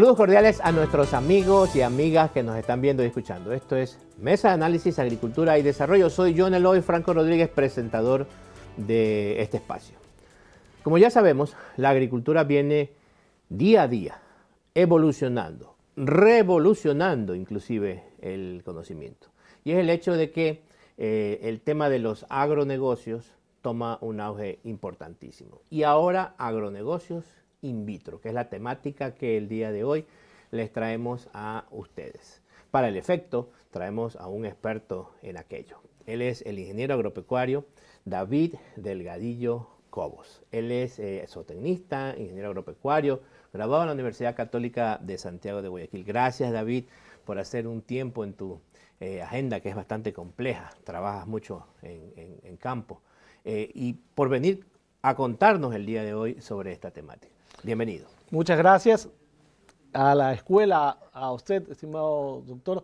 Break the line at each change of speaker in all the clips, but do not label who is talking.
Saludos cordiales a nuestros amigos y amigas que nos están viendo y escuchando. Esto es Mesa de Análisis, Agricultura y Desarrollo. Soy John Eloy Franco Rodríguez, presentador de este espacio. Como ya sabemos, la agricultura viene día a día, evolucionando, revolucionando inclusive el conocimiento. Y es el hecho de que eh, el tema de los agronegocios toma un auge importantísimo. Y ahora agronegocios in vitro, que es la temática que el día de hoy les traemos a ustedes. Para el efecto, traemos a un experto en aquello. Él es el ingeniero agropecuario David Delgadillo Cobos. Él es exotecnista, eh, ingeniero agropecuario, graduado en la Universidad Católica de Santiago de Guayaquil. Gracias, David, por hacer un tiempo en tu eh, agenda que es bastante compleja. Trabajas mucho en, campo. Eh, y por venir a contarnos el día de hoy
sobre esta temática. Bienvenido. Muchas gracias a la escuela, a usted, estimado doctor.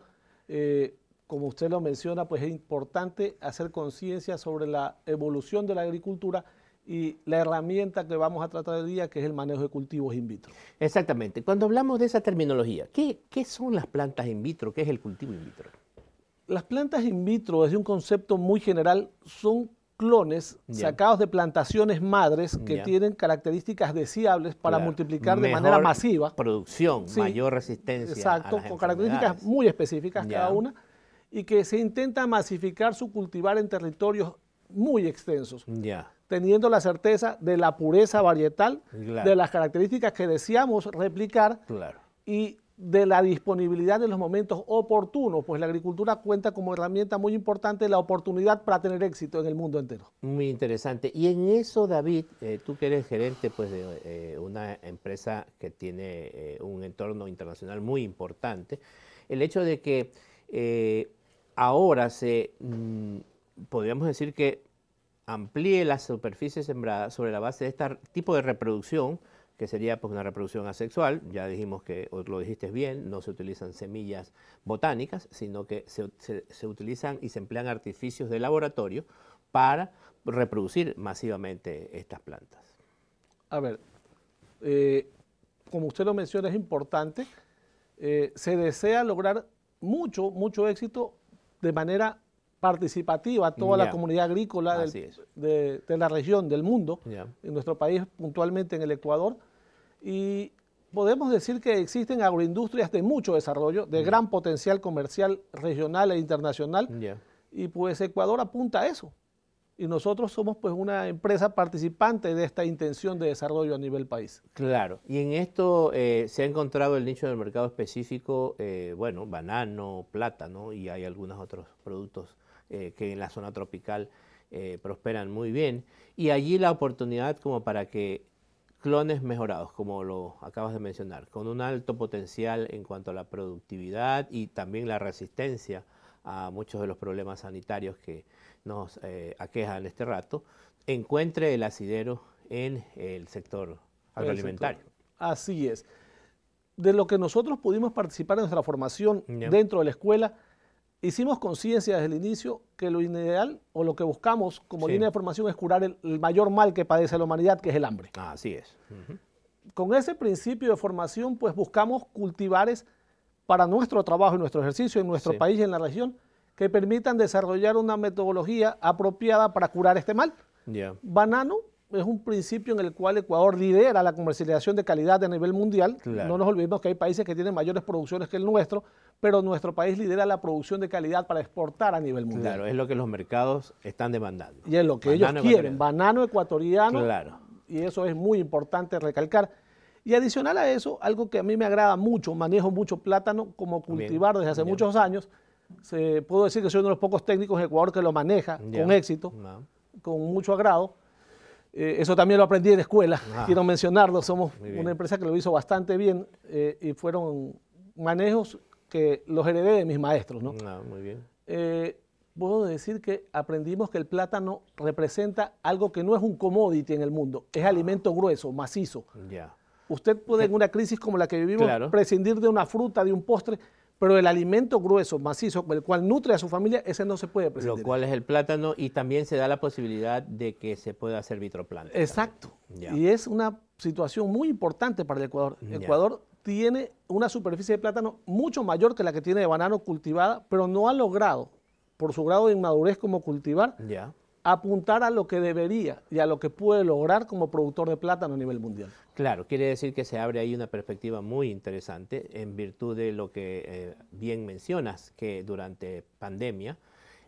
Eh, como usted lo menciona, pues es importante hacer conciencia sobre la evolución de la agricultura y la herramienta que vamos a tratar hoy día, que es el manejo de cultivos in vitro. Exactamente. Cuando hablamos de esa terminología, ¿qué, qué
son las plantas in vitro? ¿Qué es el cultivo in vitro?
Las plantas in vitro, desde un concepto muy general, son clones sacados de plantaciones madres que tienen características deseables para multiplicar de manera
masiva. Producción, mayor resistencia. Exacto, con características
muy específicas cada una y que se intenta masificar su cultivar en territorios muy extensos. teniendo la certeza de la pureza varietal, de las características que deseamos replicar claro. y de la disponibilidad en los momentos oportunos, pues la agricultura cuenta como herramienta muy importante la oportunidad para tener éxito en el mundo entero.
Muy interesante. Y en eso, David, eh, tú que eres gerente pues, de eh, una empresa que tiene eh, un entorno internacional muy importante, el hecho de que ahora se, mm, podríamos decir que amplíe las superficies sembradas sobre la base de este tipo de reproducción, que sería pues, una reproducción asexual. Ya dijimos que, lo dijiste bien, no se utilizan semillas botánicas, sino que se, se, utilizan y se emplean artificios de laboratorio para reproducir masivamente estas plantas.
A ver, eh, como usted lo menciona, es importante, eh, se desea lograr mucho, mucho éxito de manera participativa a toda la comunidad agrícola de, la región, del mundo, en nuestro país, puntualmente en el Ecuador, y podemos decir que existen agroindustrias de mucho desarrollo, de gran potencial comercial regional e internacional, y pues Ecuador apunta a eso. Y nosotros somos pues una empresa participante de esta intención de desarrollo a nivel país.
Claro, y en esto eh, se ha encontrado el nicho del mercado específico, eh, bueno, banano, plátano, y hay algunos otros productos eh, que en la zona tropical prosperan muy bien. Y allí la oportunidad como para que clones mejorados, como lo acabas de mencionar, con un alto potencial en cuanto a la productividad y también la resistencia a muchos de los problemas sanitarios que nos eh, aquejan este rato, encuentre el asidero en el sector
agroalimentario. Así es. De lo que nosotros pudimos participar en nuestra formación dentro de la escuela, hicimos conciencia desde el inicio que lo ideal o lo que buscamos como línea de formación es curar el, mayor mal que padece la humanidad, que es el hambre. así es. Con ese principio de formación, pues buscamos cultivares para nuestro trabajo y nuestro ejercicio en nuestro país y en la región que permitan desarrollar una metodología apropiada para curar este mal. Banano es un principio en el cual Ecuador lidera la comercialización de calidad a nivel mundial. No nos olvidemos que hay países que tienen mayores producciones que el nuestro, pero nuestro país lidera la producción de calidad para exportar a nivel mundial. Claro, es
lo que los mercados están demandando. Y es lo que ellos quieren,
banano ecuatoriano. Claro. Y eso es muy importante recalcar. Y adicional a eso, algo que a mí me agrada mucho, manejo mucho plátano como cultivar desde hace muchos años. Se, puedo decir que soy uno de los pocos técnicos en Ecuador que lo maneja con éxito, con mucho agrado eh, eso también lo aprendí en escuela, ah. quiero mencionarlo. Somos una empresa que lo hizo bastante bien eh, y fueron manejos que los heredé de mis maestros. ¿no? Ah, muy bien. Eh, puedo decir que aprendimos que el plátano representa algo que no es un commodity en el mundo, es ah. alimento grueso, macizo. Usted puede en una crisis como la que vivimos prescindir de una fruta, de un postre, pero el alimento grueso, macizo, con el cual nutre a su familia, ese no se puede presentar. Lo
cual es el plátano y también se da la posibilidad de que se pueda hacer vitroplanta.
Exacto. Y es una situación muy importante para el Ecuador. El Ecuador tiene una superficie de plátano mucho mayor que la que tiene de banano cultivada, pero no ha logrado, por su grado de inmadurez como cultivar, ya apuntar a lo que debería y a lo que puede lograr como productor de plátano a nivel mundial.
Claro, quiere decir que se abre ahí una perspectiva muy interesante en virtud de lo que eh, bien mencionas, que durante pandemia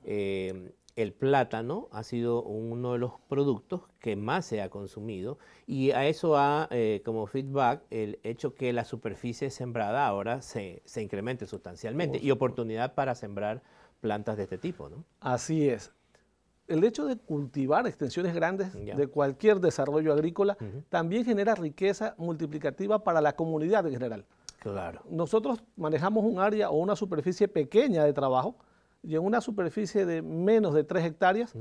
eh, el plátano ha sido uno de los productos que más se ha consumido y a eso ha eh, como feedback el hecho que la superficie sembrada ahora se, incremente
sustancialmente y oportunidad para sembrar plantas de este tipo. Así es el hecho de cultivar extensiones grandes de cualquier desarrollo agrícola también genera riqueza multiplicativa para la comunidad en general. Claro. Nosotros manejamos un área o una superficie pequeña de trabajo y en una superficie de menos de 3 hectáreas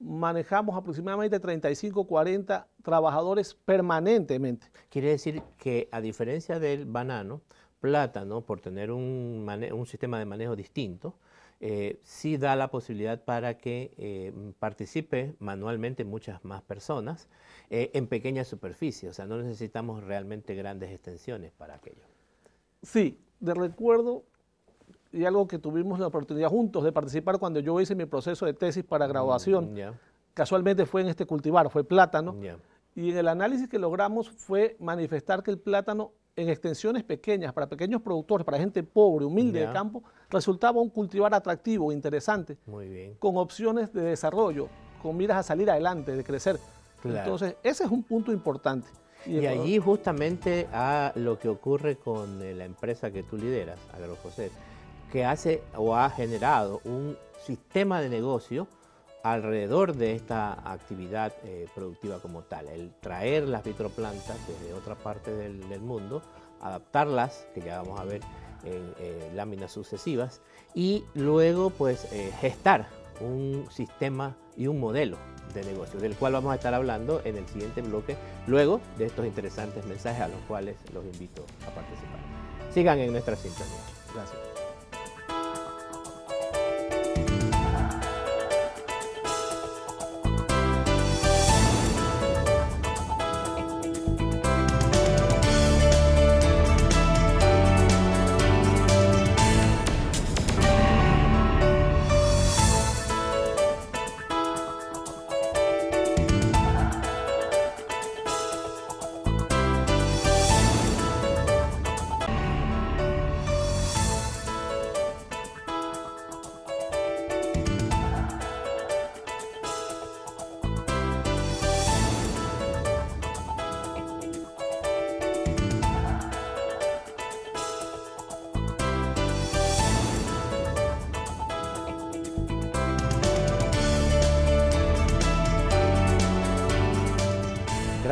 manejamos aproximadamente 35, 40 trabajadores permanentemente. Quiere decir que a diferencia del banano, plátano, por tener
un, un sistema de manejo distinto, eh, sí da la posibilidad para que eh, participe manualmente muchas más personas eh, en pequeñas superficies, o
sea, no necesitamos realmente grandes extensiones para aquello. Sí, de recuerdo, y algo que tuvimos la oportunidad juntos de participar cuando yo hice mi proceso de tesis para mm, graduación, casualmente fue en este cultivar, fue plátano, y en el análisis que logramos fue manifestar que el plátano en extensiones pequeñas, para pequeños productores, para gente pobre, humilde de campo, resultaba un cultivar atractivo, interesante, Muy bien. con opciones de desarrollo, con miras a salir adelante, de crecer. Entonces, ese es un punto importante.
Y, allí justamente a lo que ocurre con eh, la empresa que tú lideras, josé que hace o ha generado un sistema de negocio alrededor de esta actividad eh, productiva como tal, el traer las vitroplantas desde otra parte del, mundo, adaptarlas, que ya vamos a ver en eh, láminas sucesivas, y luego pues eh, gestar un sistema y un modelo de negocio, del cual vamos a estar hablando en el siguiente bloque, luego de estos interesantes mensajes a los cuales los invito a participar. Sigan en nuestra sintonía. Gracias.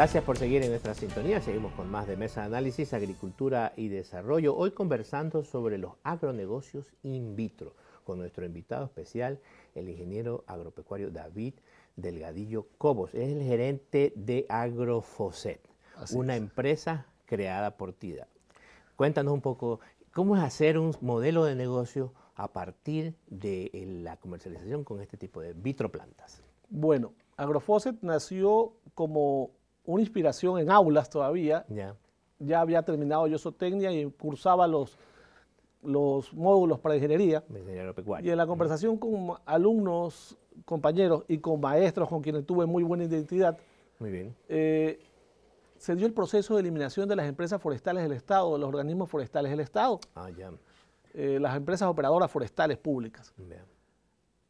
Gracias por seguir en nuestra sintonía. Seguimos con más de Mesa de Análisis, Agricultura y Desarrollo. Hoy conversando sobre los agronegocios in vitro con nuestro invitado especial, el ingeniero agropecuario David Delgadillo Cobos. Es el gerente de Agrofoset, una empresa creada por TIDA. Cuéntanos un poco cómo es hacer un modelo de negocio a partir de eh, la comercialización con este tipo de vitroplantas.
Bueno, Agrofoset nació como una inspiración en aulas todavía. Ya había terminado yo sotecnia y cursaba los, los módulos para ingeniería. Y en la conversación con alumnos, compañeros y con maestros con quienes tuve muy buena identidad, muy bien. Eh, se dio el proceso de eliminación de las empresas forestales del Estado, de los organismos forestales del Estado, ah, eh, las empresas operadoras forestales públicas.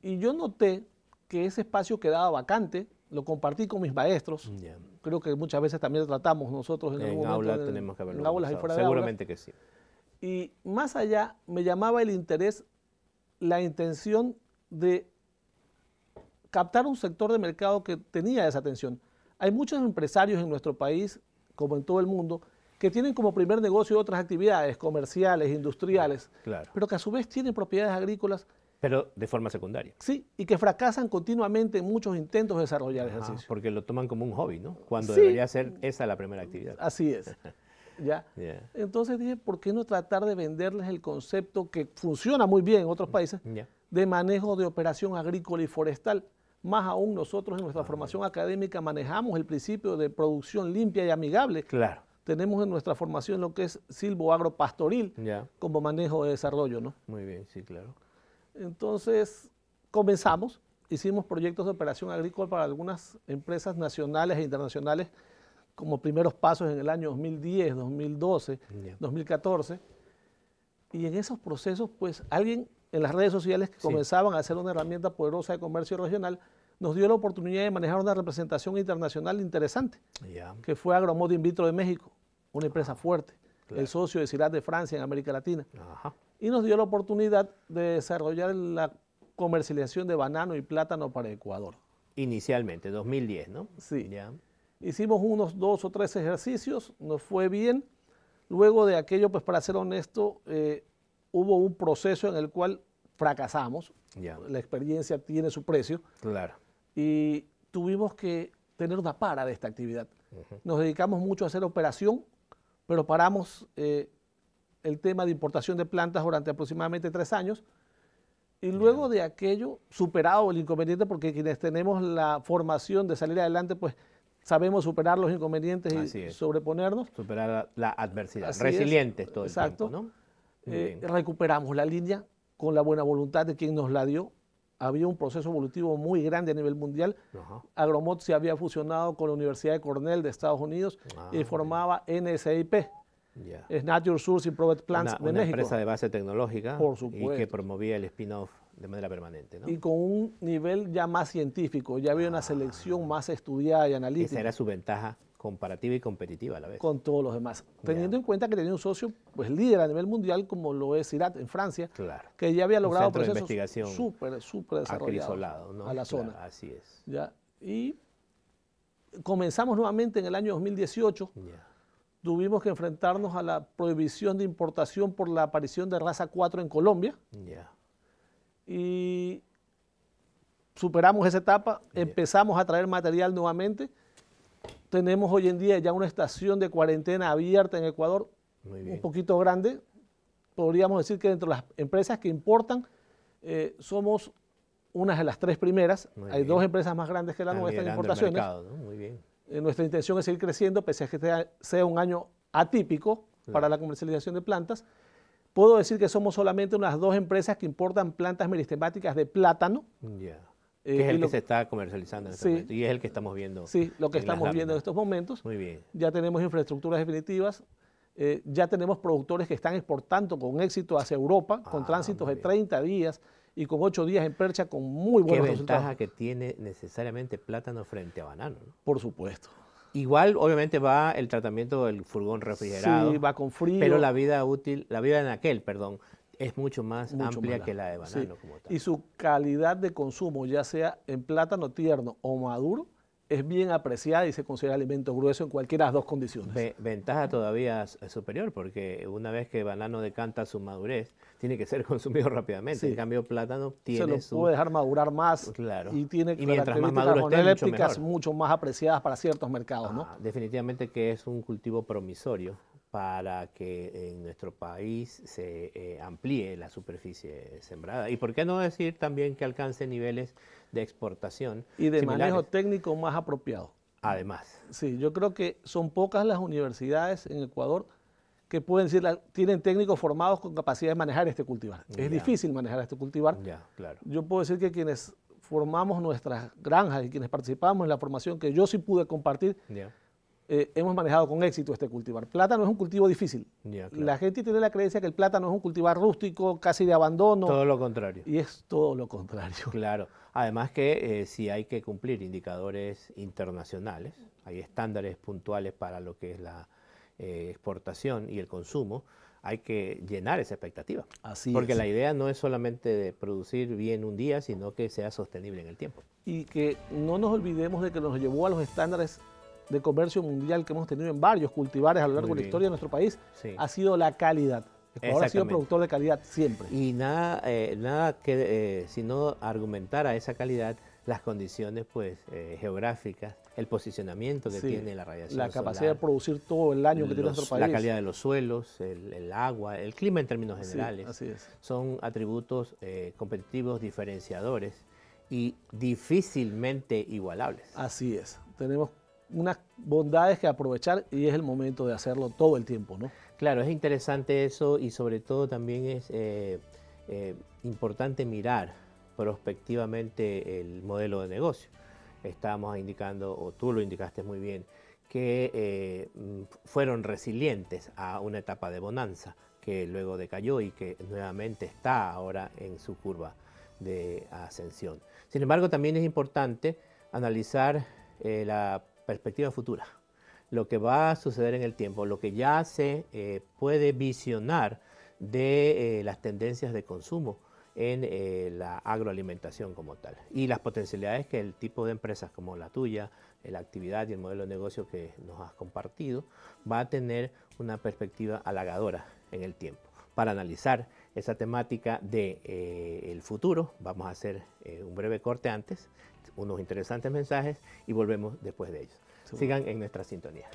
Y yo noté que ese espacio quedaba vacante lo compartí con mis maestros. Creo que muchas veces también lo tratamos nosotros en, algún momento, Seguramente que sí. Y más allá me llamaba el interés, la intención de captar un sector de mercado que tenía esa atención. Hay muchos empresarios en nuestro país, como en todo el mundo, que tienen como primer negocio otras actividades comerciales, industriales, pero que a su vez tienen propiedades agrícolas pero de forma secundaria. Sí, y que fracasan continuamente muchos intentos de desarrollar ejercicio.
Porque lo toman como un hobby, ¿no? Cuando debería ser esa la primera
actividad. Así es. ¿Ya? Entonces dije, ¿por qué no tratar de venderles el concepto que funciona muy bien en otros mm, países de manejo de operación agrícola y forestal? Más aún nosotros en nuestra formación académica manejamos el principio de producción limpia y amigable. Claro. Tenemos en nuestra formación lo que es silvo agropastoril como manejo de desarrollo, ¿no?
Muy bien, sí, claro.
Entonces comenzamos, hicimos proyectos de operación agrícola para algunas empresas nacionales e internacionales como primeros pasos en el año 2010, 2012, 2014. Y en esos procesos, pues alguien en las redes sociales que comenzaban a hacer una herramienta poderosa de comercio regional, nos dio la oportunidad de manejar una representación internacional interesante, que fue Agromod In Vitro de México, una empresa ah. fuerte el socio de Ciudad de Francia en América Latina. Y nos dio la oportunidad de desarrollar la comercialización de banano y plátano para Ecuador. Inicialmente, 2010, ¿no? Sí. Hicimos unos dos o tres ejercicios, nos fue bien. Luego de aquello, pues para ser honesto, eh, hubo un proceso en el cual fracasamos. Ya. La experiencia tiene su precio. Claro. Y tuvimos que tener una para de esta actividad. Nos dedicamos mucho a hacer operación pero paramos eh, el tema de importación de plantas durante aproximadamente tres años. Y luego de aquello, superado el inconveniente, porque quienes tenemos la formación de salir adelante, pues sabemos superar los inconvenientes y sobreponernos. Superar la, adversidad. Resilientes todo exacto. Eh, recuperamos la línea con la buena voluntad de quien nos la dio, había un proceso evolutivo muy grande a nivel mundial. Agromot se había fusionado con la Universidad de Cornell de Estados Unidos y ah, formaba NSIP. Es Natural Source Improved Plants una, de México. Una empresa de
base tecnológica Por supuesto. y que promovía el spin-off de manera permanente.
¿no? Y con un nivel ya más científico, ya había una ah. selección más estudiada y analítica. Esa era su ventaja comparativa y competitiva a la vez. Con todos los demás. Teniendo en cuenta que tenía un socio pues, líder a nivel mundial como lo es Irat en Francia, que ya había logrado procesos súper, súper desarrollados a la zona.
así es.
¿Ya? Y comenzamos nuevamente en el año 2018. Ya Tuvimos que enfrentarnos a la prohibición de importación por la aparición de raza 4 en Colombia. Ya Y superamos esa etapa, empezamos a traer material nuevamente tenemos hoy en día ya una estación de cuarentena abierta en Ecuador, un poquito grande. Podríamos decir que dentro de las empresas que importan, eh, somos unas de las tres primeras. Hay dos empresas más grandes que la nuestra en importaciones. Muy bien. Eh, nuestra intención es seguir creciendo, pese a que sea, un año atípico para la comercialización de plantas. Puedo decir que somos solamente unas dos empresas que importan plantas meristemáticas de plátano.
ya que es eh, el que se está comercializando en este momento y es el que estamos viendo. Sí, lo que estamos viendo en estos momentos. Muy bien.
Ya tenemos infraestructuras definitivas, eh, ya tenemos productores que están exportando con éxito hacia Europa, con ah, tránsitos de 30 días y con 8 días en percha con muy buenos ¿Qué ventaja
que tiene necesariamente plátano frente
a banano? Por supuesto. Igual,
obviamente, va el tratamiento del furgón refrigerado. Sí, va con frío. Pero la vida útil, la vida en aquel, perdón, es
mucho más amplia que la de banano. Y su calidad de consumo, ya sea en plátano tierno o maduro, es bien apreciada y se considera alimento grueso en cualquiera de las dos condiciones. ventaja todavía eh, superior, porque una vez que banano decanta su madurez, tiene
que ser consumido rápidamente. En cambio, plátano tiene se lo puede
dejar madurar más y tiene y características más mucho, más apreciadas para ciertos mercados. ¿no? Ah, definitivamente que es un
cultivo promisorio para que en nuestro país se eh, amplíe la superficie sembrada. Y por qué no decir también que alcance niveles de exportación.
Y de manejo técnico más apropiado. Además. Sí, yo creo que son pocas las universidades en Ecuador que pueden decir, tienen técnicos formados con capacidad de manejar este cultivar. Es difícil manejar este cultivar. Ya, claro. Yo puedo decir que quienes formamos nuestras granjas y quienes participamos en la formación que yo sí pude compartir, eh, hemos manejado con éxito este cultivar. Plátano es un cultivo difícil. La gente tiene la creencia que el plátano es un cultivar rústico, casi de abandono. Todo lo
contrario. Y es todo lo contrario. Claro. Además que eh, si hay que cumplir indicadores internacionales, hay estándares puntuales para lo que es la eh, exportación y el consumo, hay que llenar esa expectativa. Así Porque la idea no
es solamente de
producir bien un día, sino que sea sostenible en el tiempo.
Y que no nos olvidemos de que nos llevó a los estándares de comercio mundial que hemos tenido en varios cultivares a lo largo de la historia de nuestro país ha sido la calidad. Ecuador ha sido productor de calidad siempre.
Y nada, eh, nada que eh, sino argumentar a esa calidad las condiciones pues eh, geográficas, el posicionamiento que tiene la radiación La capacidad de
producir todo el año que tiene nuestro país. La calidad de
los suelos, el, agua, el clima en términos generales. Son atributos eh, competitivos diferenciadores y difícilmente
igualables. Así es. Tenemos unas bondades que aprovechar y es el momento de hacerlo todo el tiempo, Claro, es interesante eso y sobre todo también es eh,
eh, importante mirar prospectivamente el modelo de negocio. Estábamos indicando, o tú lo indicaste muy bien, que eh, fueron resilientes a una etapa de bonanza que luego decayó y que nuevamente está ahora en su curva de ascensión. Sin embargo, también es importante analizar la perspectiva futura, lo que va a suceder en el tiempo, lo que ya se eh, puede visionar de eh, las tendencias de consumo en eh, la agroalimentación como tal y las potencialidades que el tipo de empresas como la tuya, la actividad y el modelo de negocio que nos has compartido va a tener una perspectiva halagadora en el tiempo. Para analizar esa temática del de, el futuro, vamos a hacer un breve corte antes unos interesantes mensajes y volvemos después de ellos. Sigan en nuestra sintonía.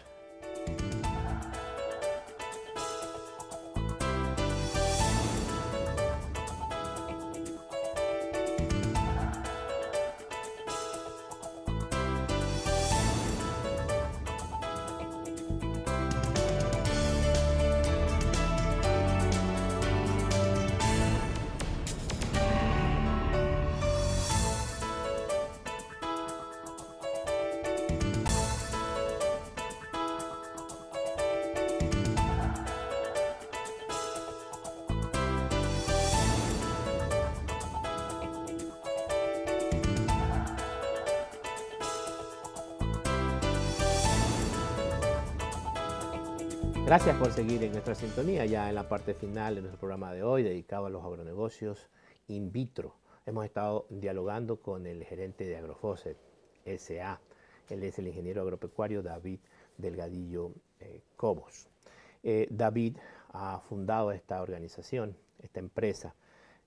Gracias por seguir en nuestra sintonía, ya en la parte final de nuestro programa de hoy, dedicado a los agronegocios in vitro. Hemos estado dialogando con el gerente de Agrofoset, SA. Él es el ingeniero agropecuario David Delgadillo eh, Cobos. Eh, David ha fundado esta organización, esta empresa,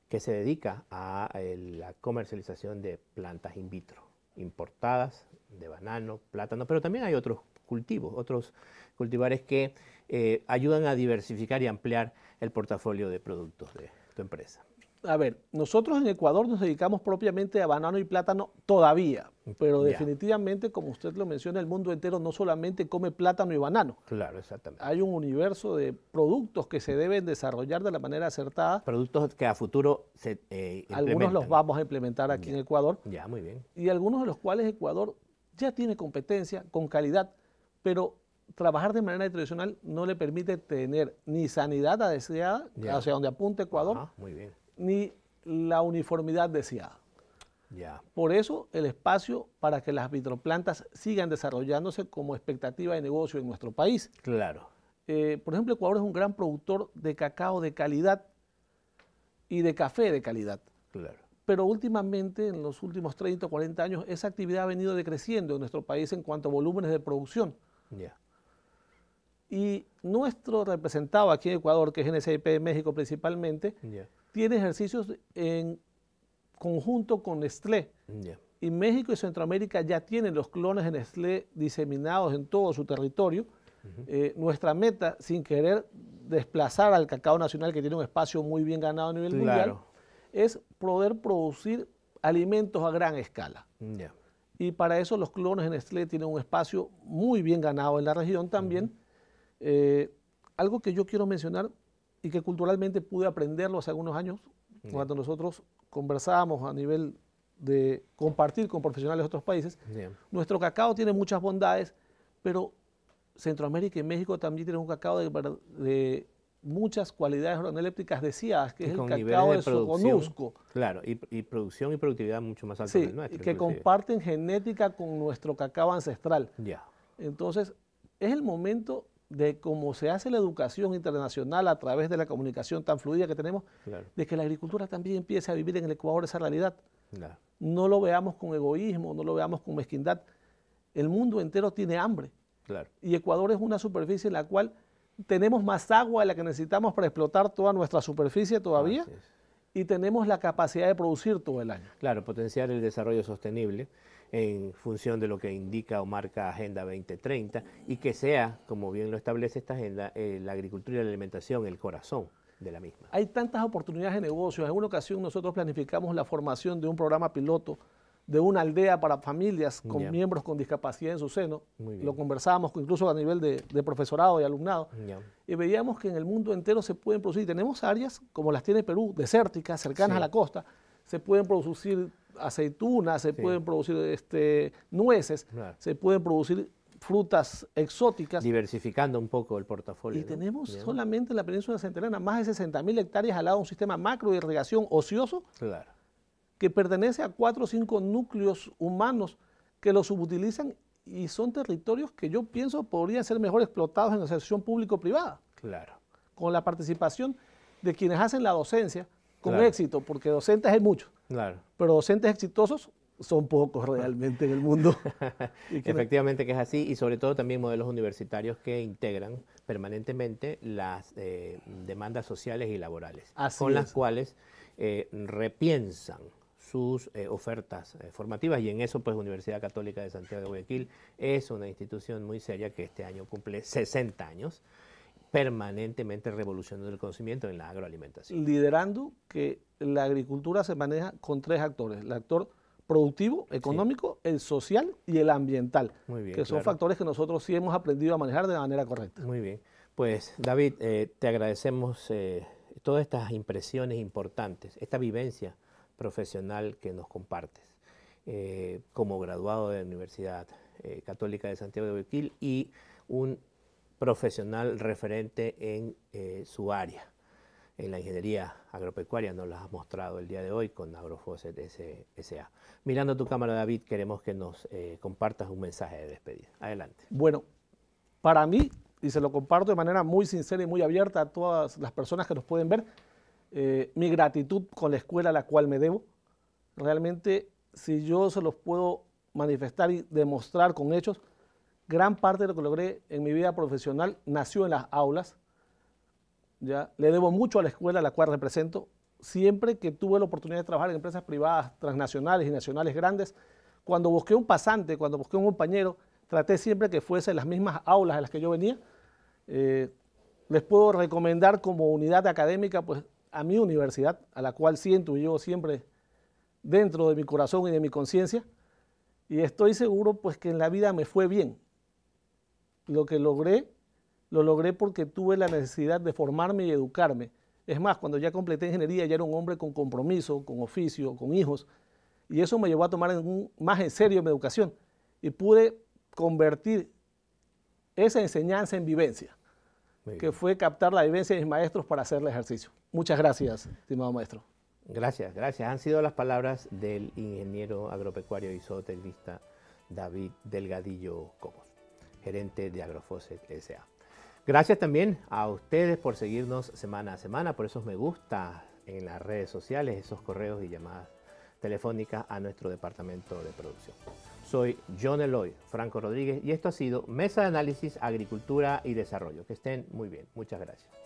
que se dedica a eh, la comercialización de plantas in vitro, importadas de banano, plátano, pero también hay otros cultivos, otros cultivares que eh, ayudan a diversificar y ampliar el portafolio de productos de tu
empresa? A ver, nosotros en Ecuador nos dedicamos propiamente a banano y plátano todavía, pero definitivamente, como usted lo menciona, el mundo entero no solamente come plátano y banano. Claro, exactamente. Hay un universo de productos que se deben desarrollar de la manera acertada. Productos que a futuro se eh, Algunos los vamos a implementar aquí en Ecuador. Ya, muy bien. Y algunos de los cuales Ecuador ya tiene competencia con calidad, pero trabajar de manera tradicional no le permite tener ni sanidad deseada, o hacia donde apunta Ecuador, muy bien. ni la uniformidad deseada. Por eso el espacio para que las vitroplantas sigan desarrollándose como expectativa de negocio en nuestro país. Claro. Eh, por ejemplo, Ecuador es un gran productor de cacao de calidad y de café de calidad. Claro. Pero últimamente, en los últimos 30 o 40 años, esa actividad ha venido decreciendo en nuestro país en cuanto a volúmenes de producción. Y nuestro representado aquí en Ecuador, que es NCIP de México principalmente, tiene ejercicios en conjunto con Nestlé. Y México y Centroamérica ya tienen los clones en Nestlé diseminados en todo su territorio. Eh, nuestra meta, sin querer desplazar al cacao nacional, que tiene un espacio muy bien ganado a nivel mundial, es poder producir alimentos a gran escala. Y para eso los clones en Nestlé tienen un espacio muy bien ganado en la región también. Eh, algo que yo quiero mencionar y que culturalmente pude aprenderlo hace algunos años, cuando nosotros conversábamos a nivel de compartir con profesionales de otros países, nuestro cacao tiene muchas bondades, pero Centroamérica y México también tienen un cacao de, muchas cualidades organolépticas deseadas, que es el cacao de, de Soconusco.
Claro, y, producción y productividad mucho más alta que el nuestro. Y que comparten
genética con nuestro cacao ancestral. Ya. Entonces, es el momento de cómo se hace la educación internacional a través de la comunicación tan fluida que tenemos, de que la agricultura también empiece a vivir en el Ecuador esa realidad. No lo veamos con egoísmo, no lo veamos con mezquindad. El mundo entero tiene hambre. Y Ecuador es una superficie en la cual tenemos más agua de la que necesitamos para explotar toda nuestra superficie todavía y tenemos la capacidad de producir todo el año. Claro, potenciar el desarrollo sostenible
en función de lo que indica o marca Agenda 2030 y que sea, como bien lo
establece esta agenda, eh, la agricultura y la alimentación el corazón de la misma. Hay tantas oportunidades de negocios. En una ocasión nosotros planificamos la formación de un programa piloto de una aldea para familias con miembros con discapacidad en su seno. Lo conversábamos incluso a nivel de, profesorado y alumnado. Y veíamos que en el mundo entero se pueden producir, tenemos áreas como las tiene Perú, desérticas, cercanas a la costa, se pueden producir aceitunas, se pueden producir este, nueces, se pueden producir frutas exóticas. Diversificando un poco el portafolio. Y tenemos solamente en la península centenaria más de 60.000 hectáreas al lado de un sistema macro de irrigación ocioso que pertenece a cuatro o cinco núcleos humanos que lo subutilizan y son territorios que yo pienso podrían ser mejor explotados en la asociación público-privada. Claro. Con la participación de quienes hacen la docencia, con éxito, porque docentes hay muchos, claro. pero docentes exitosos son pocos realmente en el mundo.
Efectivamente que es así, y sobre todo también modelos universitarios que integran permanentemente las eh, demandas sociales y laborales, con las cuales eh, repiensan sus eh, ofertas formativas y en eso pues Universidad Católica de Santiago de Guayaquil es una institución muy seria que este año cumple 60
años permanentemente revolucionando el conocimiento en la agroalimentación. Liderando que la agricultura se maneja con tres actores, el actor productivo, económico, el social y el ambiental, Muy bien, que son factores que nosotros sí hemos aprendido a manejar de manera correcta. Muy bien, pues David, eh, te agradecemos eh, todas estas impresiones
importantes, esta vivencia profesional que nos compartes eh, como graduado de la Universidad Católica de Santiago de Guayaquil y un profesional referente en eh, su área. En la ingeniería agropecuaria nos las has mostrado el día de hoy con Agrofoset SA. Mirando tu cámara, David, queremos que
nos eh, compartas un mensaje de despedida. Adelante. Bueno, para mí, y se lo comparto de manera muy sincera y muy abierta a todas las personas que nos pueden ver, eh, mi gratitud con la escuela a la cual me debo. Realmente, si yo se los puedo manifestar y demostrar con hechos, gran parte de lo que logré en mi vida profesional nació en las aulas. ¿ya? Le debo mucho a la escuela a la cual represento. Siempre que tuve la oportunidad de trabajar en empresas privadas, transnacionales y nacionales grandes, cuando busqué un pasante, cuando busqué un compañero, traté siempre que fuese las mismas aulas a las que yo venía. Eh, les puedo recomendar como unidad académica pues, a mi universidad, a la cual siento y llevo siempre dentro de mi corazón y de mi conciencia. Y estoy seguro pues que en la vida me fue bien lo que logré, lo logré porque tuve la necesidad de formarme y educarme. Es más, cuando ya completé ingeniería, ya era un hombre con compromiso, con oficio, con hijos, y eso me llevó a tomar más en serio mi educación y pude convertir esa enseñanza en vivencia, que fue captar la vivencia de mis maestros para hacer el ejercicio. Muchas gracias, estimado maestro. Gracias, gracias. Han sido las palabras del ingeniero agropecuario y zootecnista
David Delgadillo Cobos gerente de Agrofoset SA. Gracias también a ustedes por seguirnos semana a semana, por esos me gusta en las redes sociales, esos correos y llamadas telefónicas a nuestro departamento de producción. Soy John Eloy Franco Rodríguez y esto ha sido Mesa de Análisis Agricultura y Desarrollo. Que estén muy bien. Muchas gracias.